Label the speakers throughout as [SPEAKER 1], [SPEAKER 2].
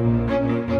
[SPEAKER 1] Música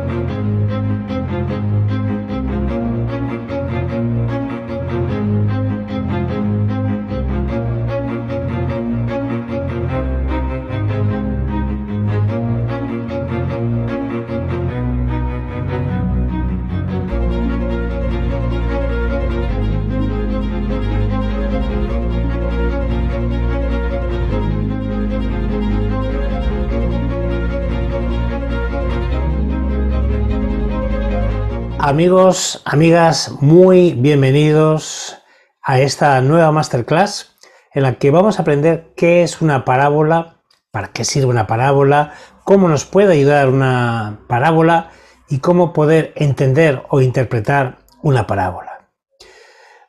[SPEAKER 1] Amigos, amigas, muy bienvenidos a esta nueva masterclass en la que vamos a aprender qué es una parábola, para qué sirve una parábola, cómo nos puede ayudar una parábola y cómo poder entender o interpretar una parábola.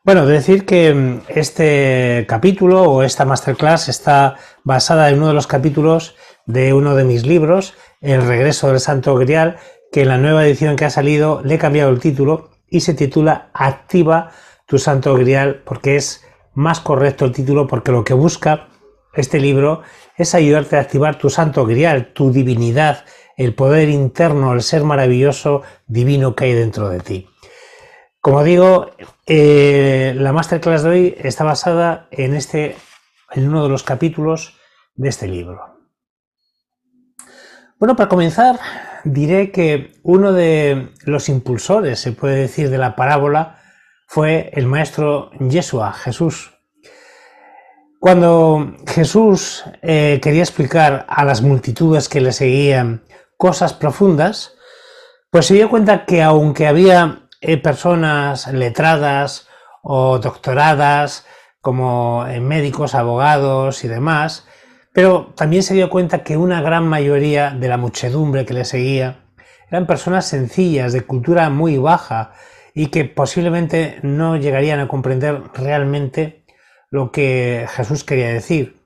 [SPEAKER 1] Bueno, decir que mm, este capítulo o esta masterclass está basada en uno de los capítulos de uno de mis libros, El regreso del Santo Grial, que en la nueva edición que ha salido le he cambiado el título y se titula Activa tu Santo Grial porque es más correcto el título porque lo que busca este libro es ayudarte a activar tu Santo Grial, tu divinidad, el poder interno, el ser maravilloso divino que hay dentro de ti. Como digo, eh, la masterclass de hoy está basada en este, en uno de los capítulos de este libro. Bueno, para comenzar, diré que uno de los impulsores, se puede decir, de la parábola fue el maestro Yeshua, Jesús. Cuando Jesús eh, quería explicar a las multitudes que le seguían cosas profundas, pues se dio cuenta que aunque había eh, personas letradas o doctoradas, como eh, médicos, abogados y demás, pero también se dio cuenta que una gran mayoría de la muchedumbre que le seguía eran personas sencillas, de cultura muy baja, y que posiblemente no llegarían a comprender realmente lo que Jesús quería decir.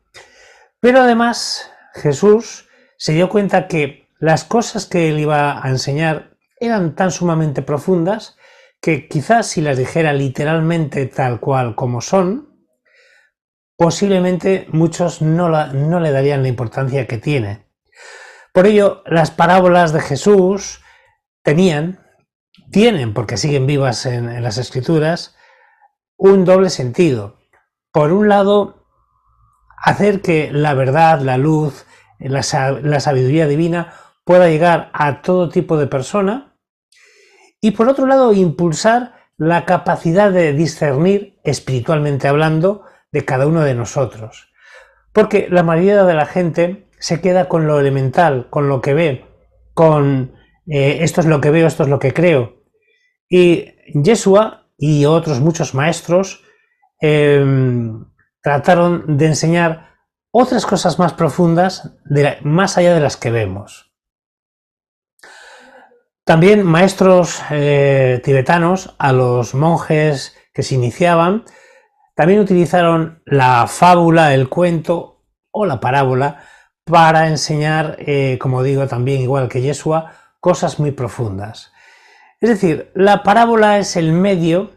[SPEAKER 1] Pero además Jesús se dio cuenta que las cosas que él iba a enseñar eran tan sumamente profundas que quizás si las dijera literalmente tal cual como son, posiblemente muchos no, la, no le darían la importancia que tiene. Por ello, las parábolas de Jesús tenían, tienen, porque siguen vivas en, las escrituras, un doble sentido. Por un lado, hacer que la verdad, la luz, la, la sabiduría divina pueda llegar a todo tipo de persona. Y por otro lado, impulsar la capacidad de discernir, espiritualmente hablando, de cada uno de nosotros. Porque la mayoría de la gente se queda con lo elemental, con lo que ve, con eh, esto es lo que veo, esto es lo que creo. Y Yeshua y otros muchos maestros em, trataron de enseñar otras cosas más profundas, más allá de las que vemos. También maestros eh, tibetanos a los monjes que se iniciaban también utilizaron la fábula, el cuento o la parábola para enseñar, eh, como digo también igual que Yeshua, cosas muy profundas. Es decir, la parábola es el medio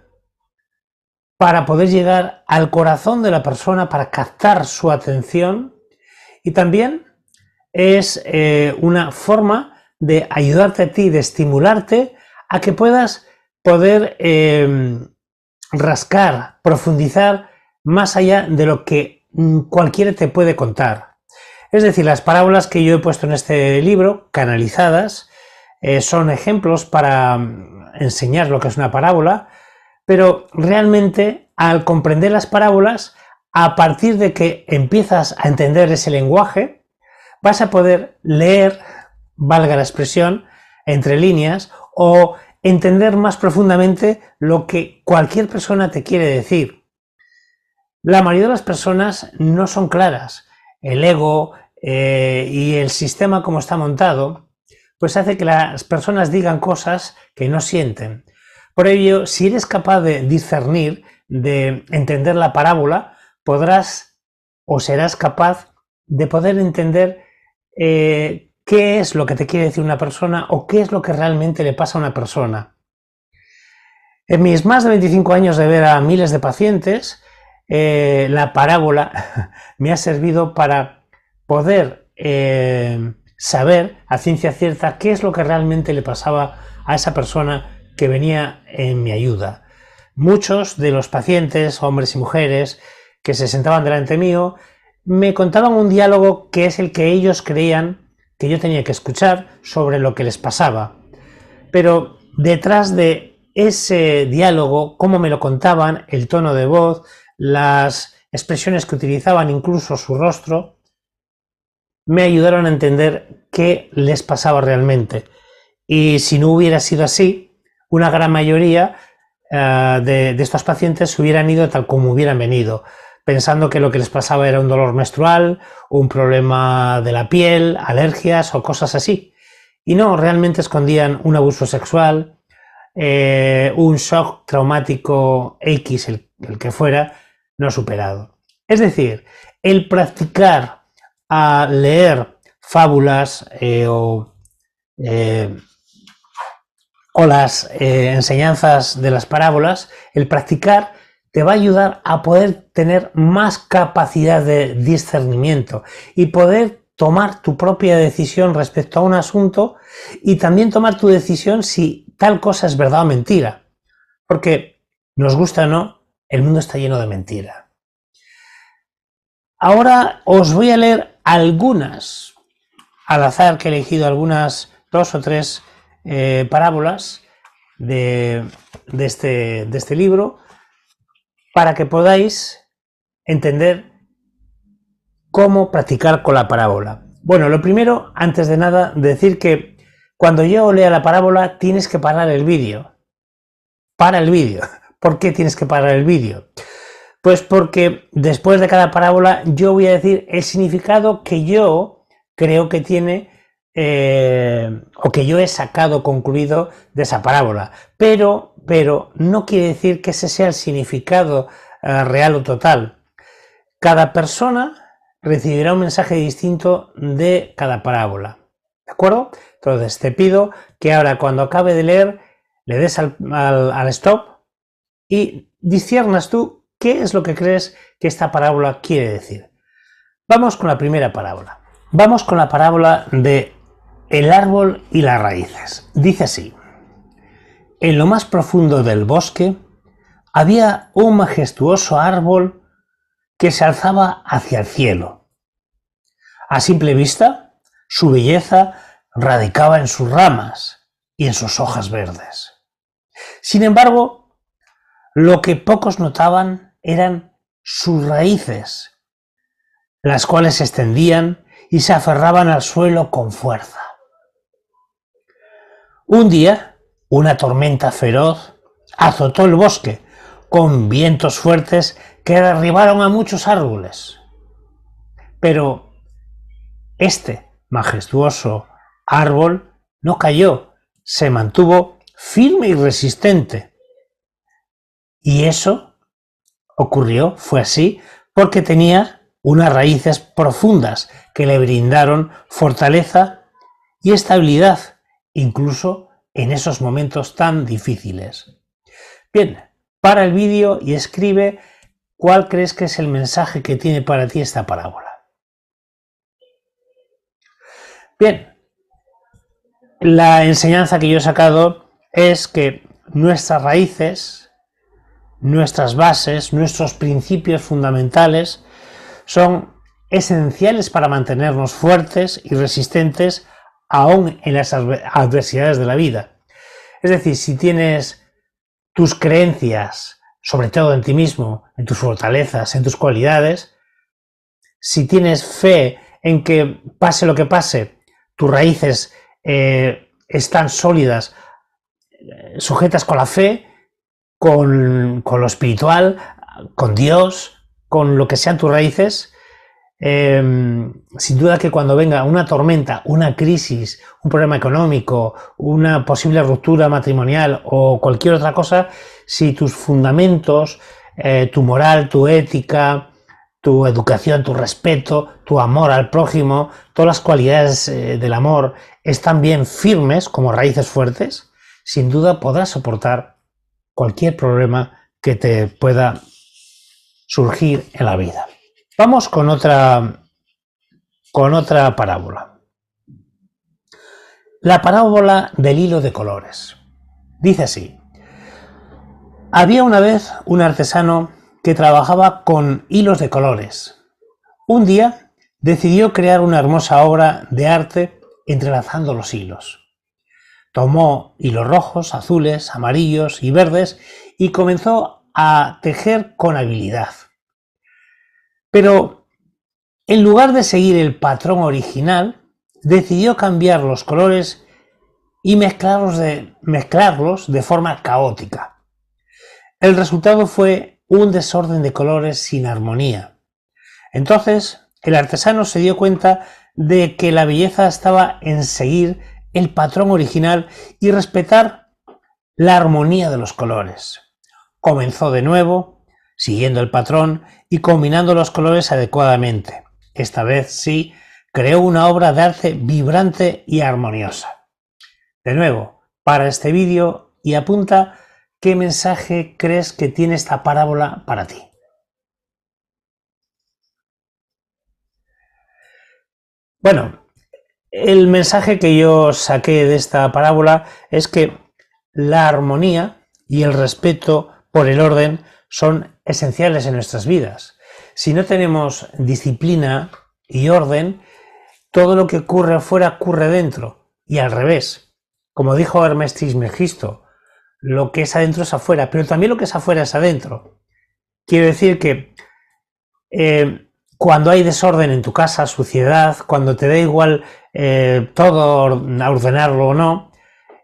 [SPEAKER 1] para poder llegar al corazón de la persona, para captar su atención y también es eh, una forma de ayudarte a ti, de estimularte a que puedas poder eh, rascar, profundizar más allá de lo que mm, cualquiera te puede contar. Es decir, las parábolas que yo he puesto en este libro, canalizadas, eh, son ejemplos para mm, enseñar lo que es una parábola, pero realmente al comprender las parábolas, a partir de que empiezas a entender ese lenguaje, vas a poder leer, valga la expresión, entre líneas o entender más profundamente lo que cualquier persona te quiere decir. La mayoría de las personas no son claras. El ego eh, y el sistema como está montado, pues hace que las personas digan cosas que no sienten. Por ello, si eres capaz de discernir, de entender la parábola, podrás o serás capaz de poder entender eh, qué es lo que te quiere decir una persona o qué es lo que realmente le pasa a una persona. En mis más de 25 años de ver a miles de pacientes, eh, la parábola me ha servido para poder eh, saber a ciencia cierta qué es lo que realmente le pasaba a esa persona que venía en mi ayuda. Muchos de los pacientes, hombres y mujeres, que se sentaban delante mío, me contaban un diálogo que es el que ellos creían que yo tenía que escuchar sobre lo que les pasaba. Pero detrás de ese diálogo, cómo me lo contaban, el tono de voz, las expresiones que utilizaban, incluso su rostro, me ayudaron a entender qué les pasaba realmente. Y si no hubiera sido así, una gran mayoría eh, de, de estos pacientes se hubieran ido tal como hubieran venido pensando que lo que les pasaba era un dolor menstrual, un problema de la piel, alergias o cosas así. Y no, realmente escondían un abuso sexual, eh, un shock traumático X, el, que fuera, no superado. Es decir, el practicar a leer fábulas eh, eh, o, las enseñanzas de las parábolas, el practicar te va a ayudar a poder tener más capacidad de discernimiento y poder tomar tu propia decisión respecto a un asunto y también tomar tu decisión si tal cosa es verdad o mentira. Porque, nos gusta o no, el mundo está lleno de mentira. Ahora os voy a leer algunas, al azar que he elegido algunas dos o tres eh, parábolas este, de este libro, para que podáis entender cómo practicar con la parábola. Bueno, lo primero, antes de nada, decir que cuando yo lea la parábola tienes que parar el vídeo. Para el vídeo. ¿Por qué tienes que parar el vídeo? Pues porque después de cada parábola yo voy a decir el significado que yo creo que tiene eh, o que yo he sacado concluido de esa parábola. Pero pero no quiere decir que ese sea el significado eh, real o total. Cada persona recibirá un mensaje distinto de cada parábola. ¿De acuerdo? Entonces te pido que ahora cuando acabe de leer le des al, stop y disciernas tú qué es lo que crees que esta parábola quiere decir. Vamos con la primera parábola. Vamos con la parábola de el árbol y las raíces. Dice así. En lo más profundo del bosque había un majestuoso árbol que se alzaba hacia el cielo. A simple vista, su belleza radicaba en sus ramas y en sus hojas verdes. Sin embargo, lo que pocos notaban eran sus raíces, las cuales se extendían y se aferraban al suelo con fuerza. Un día, una tormenta feroz azotó el bosque con vientos fuertes que derribaron a muchos árboles. Pero este majestuoso árbol no cayó, se mantuvo firme y resistente. Y eso ocurrió, fue así, porque tenía unas raíces profundas que le brindaron fortaleza y estabilidad, incluso en esos momentos tan difíciles. Bien, para el vídeo y escribe cuál crees que es el mensaje que tiene para ti esta parábola. Bien, la enseñanza que yo he sacado es que nuestras raíces, nuestras bases, nuestros principios fundamentales son esenciales para mantenernos fuertes y resistentes aún en las adversidades de la vida. Es decir, si tienes tus creencias, sobre todo en ti mismo, en tus fortalezas, en tus cualidades, si tienes fe en que pase lo que pase, tus raíces eh, están sólidas, eh, sujetas con la fe, con lo espiritual, con Dios, con lo que sean tus raíces, Em, sin duda que cuando venga una tormenta, una crisis, un problema económico, una posible ruptura matrimonial o cualquier otra cosa, si tus fundamentos, eh, tu moral, tu ética, tu educación, tu respeto, tu amor al prójimo, todas las cualidades eh, del amor están bien firmes como raíces fuertes, sin duda podrás soportar cualquier problema que te pueda surgir en la vida. Vamos con otra, con otra parábola. La parábola del hilo de colores. Dice así. Había una vez un artesano que trabajaba con hilos de colores. Un día decidió crear una hermosa obra de arte entrelazando los hilos. Tomó hilos rojos, azules, amarillos y verdes y comenzó a tejer con habilidad. Pero en lugar de seguir el patrón original, decidió cambiar los colores y mezclarlos de, forma caótica. El resultado fue un desorden de colores sin armonía. Entonces, el artesano se dio cuenta de que la belleza estaba en seguir el patrón original y respetar la armonía de los colores. Comenzó de nuevo, siguiendo el patrón y combinando los colores adecuadamente. Esta vez sí, creó una obra de arte vibrante y armoniosa. De nuevo, para este vídeo y apunta qué mensaje crees que tiene esta parábola para ti. Bueno, el mensaje que yo saqué de esta parábola es que la armonía y el respeto por el orden son esenciales en nuestras vidas. Si no tenemos disciplina y orden, todo lo que ocurre afuera ocurre dentro y al revés. Como dijo Hermes Trismegisto, lo que es adentro es afuera, pero también lo que es afuera es adentro. Quiero decir que eh, cuando hay desorden en tu casa, suciedad, cuando te da igual eh, todo ordenarlo o no,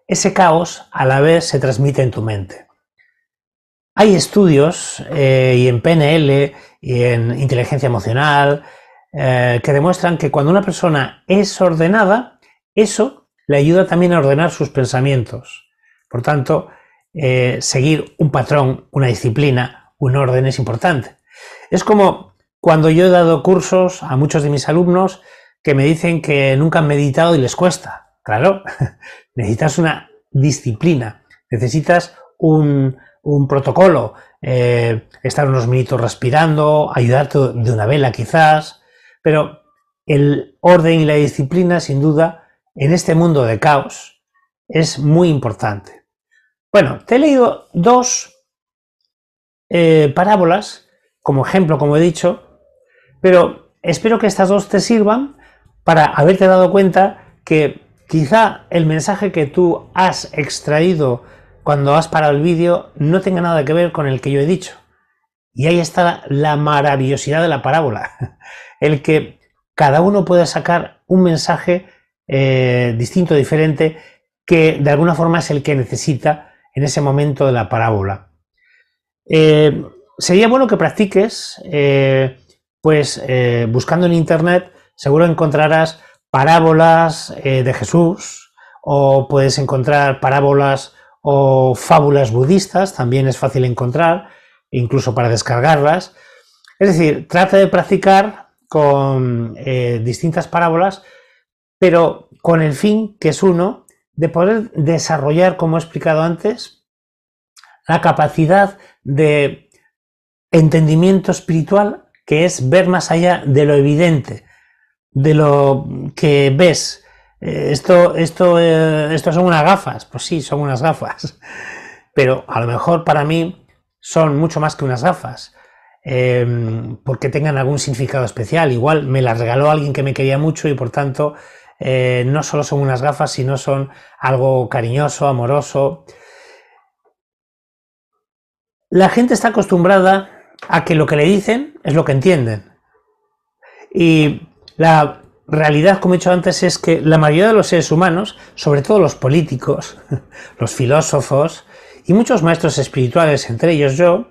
[SPEAKER 1] ese caos a la vez se transmite en tu mente. Hay estudios eh, y en PNL y en inteligencia emocional eh, que demuestran que cuando una persona es ordenada, eso le ayuda también a ordenar sus pensamientos. Por tanto, eh, seguir un patrón, una disciplina, un orden es importante. Es como cuando yo he dado cursos a muchos de mis alumnos que me dicen que nunca han meditado y les cuesta. Claro, necesitas una disciplina, necesitas un un protocolo, eh, estar unos minutos respirando, ayudarte de una vela quizás, pero el orden y la disciplina, sin duda, en este mundo de caos, es muy importante. Bueno, te he leído dos eh, parábolas como ejemplo, como he dicho, pero espero que estas dos te sirvan para haberte dado cuenta que quizá el mensaje que tú has extraído cuando has parado el vídeo no tenga nada que ver con el que yo he dicho. Y ahí está la, maravillosidad de la parábola, el que cada uno pueda sacar un mensaje eh, distinto, diferente, que de alguna forma es el que necesita en ese momento de la parábola. Eh, sería bueno que practiques, eh, pues buscando en Internet seguro encontrarás parábolas de Jesús o puedes encontrar parábolas o fábulas budistas, también es fácil encontrar, incluso para descargarlas. Es decir, trata de practicar con eh, distintas parábolas, pero con el fin, que es uno, de poder desarrollar, como he explicado antes, la capacidad de entendimiento espiritual, que es ver más allá de lo evidente, de lo que ves, eh, esto, esto, eh, son unas gafas, pues sí, son unas gafas, pero a lo mejor para mí son mucho más que unas gafas, eh, porque tengan algún significado especial. Igual me las regaló alguien que me quería mucho y por tanto no solo son unas gafas, sino son algo cariñoso, amoroso. La gente está acostumbrada a que lo que le dicen es lo que entienden. Y la realidad, como he dicho antes, es que la mayoría de los seres humanos, sobre todo los políticos, los filósofos y muchos maestros espirituales, entre ellos yo,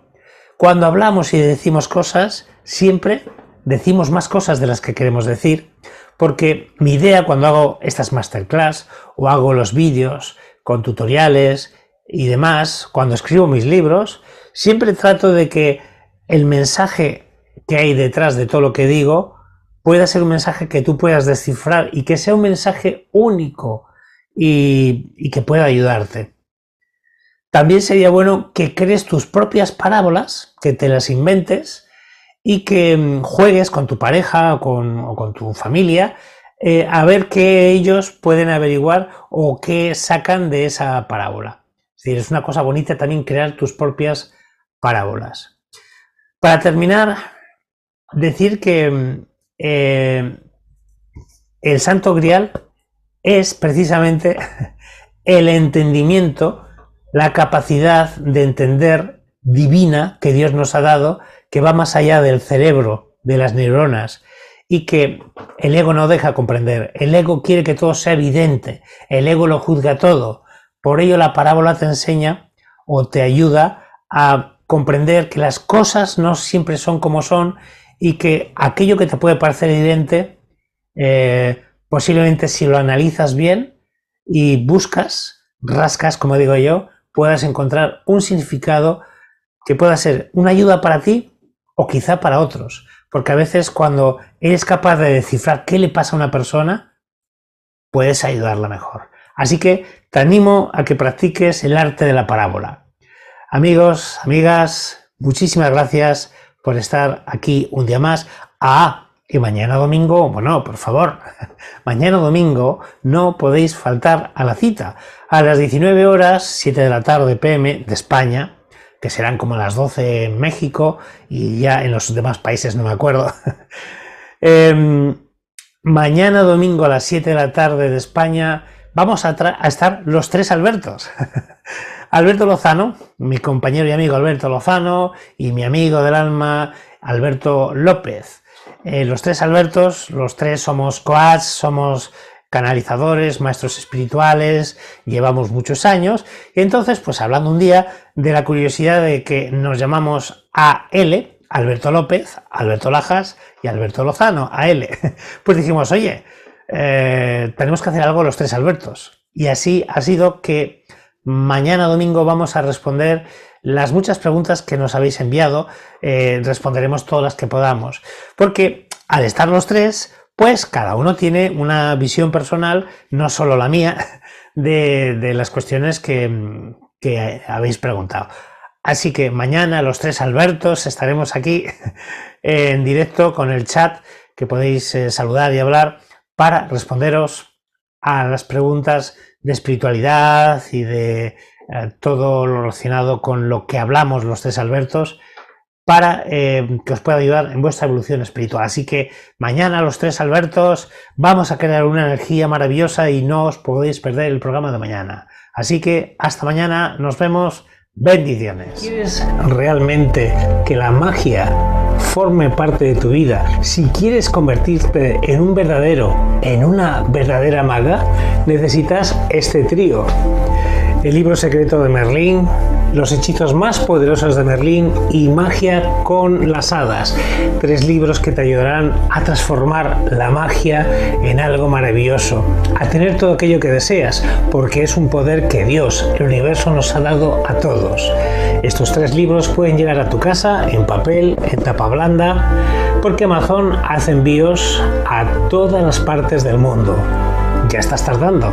[SPEAKER 1] cuando hablamos y decimos cosas, siempre decimos más cosas de las que queremos decir, porque mi idea cuando hago estas masterclass o hago los vídeos con tutoriales y demás, cuando escribo mis libros, siempre trato de que el mensaje que hay detrás de todo lo que digo pueda ser un mensaje que tú puedas descifrar y que sea un mensaje único y, que pueda ayudarte. También sería bueno que crees tus propias parábolas, que te las inventes y que mm, juegues con tu pareja o con, tu familia eh, a ver qué ellos pueden averiguar o qué sacan de esa parábola. Es decir, es una cosa bonita también crear tus propias parábolas. Para terminar, decir que mm, eh, el santo grial es precisamente el entendimiento, la capacidad de entender divina que Dios nos ha dado, que va más allá del cerebro, de las neuronas, y que el ego no deja comprender. El ego quiere que todo sea evidente, el ego lo juzga todo. Por ello la parábola te enseña o te ayuda a comprender que las cosas no siempre son como son y que aquello que te puede parecer evidente, eh, posiblemente si lo analizas bien y buscas, rascas, como digo yo, puedas encontrar un significado que pueda ser una ayuda para ti o quizá para otros. Porque a veces cuando eres capaz de descifrar qué le pasa a una persona, puedes ayudarla mejor. Así que te animo a que practiques el arte de la parábola. Amigos, amigas, muchísimas gracias por estar aquí un día más. Ah, y mañana domingo, bueno, por favor, mañana domingo no podéis faltar a la cita. A las 19 horas, 7 de la tarde PM de España, que serán como las 12 en México y ya en los demás países no me acuerdo. Em, mañana domingo a las 7 de la tarde de España vamos a estar los tres Albertos. Alberto Lozano, mi compañero y amigo Alberto Lozano y mi amigo del alma Alberto López. Eh, los tres Albertos, los tres somos coads, somos canalizadores, maestros espirituales, llevamos muchos años, y entonces, pues hablando un día de la curiosidad de que nos llamamos AL, Alberto López, Alberto Lajas y Alberto Lozano, AL, pues dijimos, oye, eh, tenemos que hacer algo los tres Albertos. Y así ha sido que Mañana domingo vamos a responder las muchas preguntas que nos habéis enviado. Eh, responderemos todas las que podamos. Porque al estar los tres, pues cada uno tiene una visión personal, no solo la mía, de, las cuestiones que, que habéis preguntado. Así que mañana los tres Albertos estaremos aquí en directo con el chat que podéis eh, saludar y hablar para responderos a las preguntas de espiritualidad y de eh, todo lo relacionado con lo que hablamos los tres Albertos para eh, que os pueda ayudar en vuestra evolución espiritual. Así que mañana los tres Albertos vamos a crear una energía maravillosa y no os podéis perder el programa de mañana. Así que hasta mañana, nos vemos, bendiciones. ¿Quieres realmente que la magia forme parte de tu vida. Si quieres convertirte en un verdadero, en una verdadera maga, necesitas este trío. El libro secreto de Merlín, los hechizos más poderosos de Merlín y Magia con las hadas. Tres libros que te ayudarán a transformar la magia en algo maravilloso, a tener todo aquello que deseas, porque es un poder que Dios, el universo, nos ha dado a todos. Estos tres libros pueden llegar a tu casa en papel, en tapa blanda, porque Amazon hace envíos a todas las partes del mundo. Ya estás tardando.